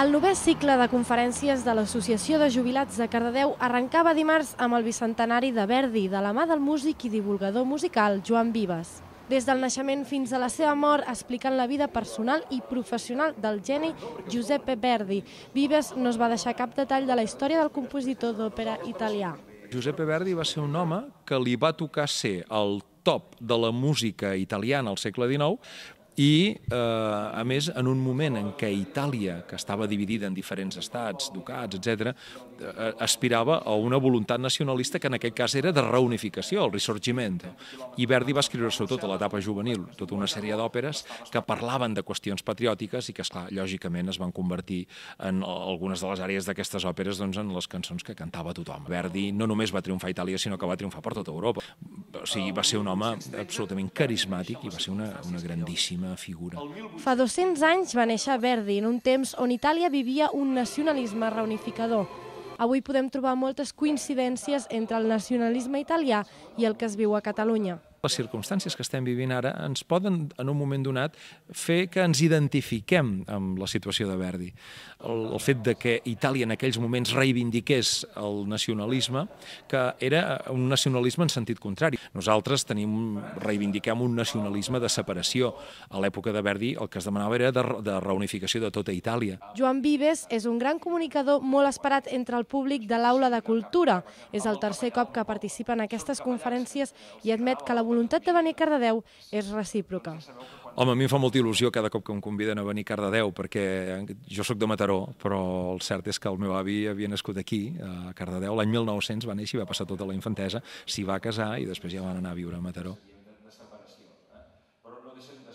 El novè cicle de conferències de l'Associació de Jubilats de Cardedeu arrencava dimarts amb el bicentenari de Verdi, de la mà del músic i divulgador musical Joan Vives. Des del naixement fins a la seva mort, explicant la vida personal i professional del geni Giuseppe Verdi. Vives no es va deixar cap detall de la història del compositor d'òpera italià. Giuseppe Verdi va ser un home que li va tocar ser el top de la música italiana al segle XIX, i, eh, a més, en un moment en què Itàlia, que estava dividida en diferents estats, ducats, etc, eh, aspirava a una voluntat nacionalista que en aquest cas era de reunificació, el Risorgimento. I Verdi va escriure sobretot a l'etapa juvenil tota una sèrie d'òperes que parlaven de qüestions patriòtiques i que, esclar, lògicament es van convertir en algunes de les àrees d'aquestes òperes doncs, en les cançons que cantava tothom. Verdi no només va triomfar a Itàlia, sinó que va triomfar per tota Europa o sigui, va ser un home absolutament carismàtic i va ser una, una grandíssima figura. Fa 200 anys va néixer Verdi, en un temps on Itàlia vivia un nacionalisme reunificador. Avui podem trobar moltes coincidències entre el nacionalisme italià i el que es viu a Catalunya. Les circumstàncies que estem vivint ara ens poden, en un moment donat, fer que ens identifiquem amb la situació de Verdi. El, el fet de que Itàlia en aquells moments reivindiqués el nacionalisme, que era un nacionalisme en sentit contrari. Nosaltres tenim, reivindiquem un nacionalisme de separació. A l'època de Verdi el que es demanava era de, de reunificació de tota Itàlia. Joan Vives és un gran comunicador molt esperat entre el públic de l'Aula de Cultura. És el tercer cop que participa en aquestes conferències i admet que la voluntat de venir a Cardedeu és recíproca. Home, a mi em fa molta il·lusió cada cop que em conviden a venir a Cardedeu, perquè eh, jo sóc de Mataró, però el cert és que el meu avi havia nascut aquí, a Cardedeu, l'any 1900 va néixer i va passar tota la infantesa, s'hi va casar i després ja van anar a viure a Mataró. Eh? Però no deixen de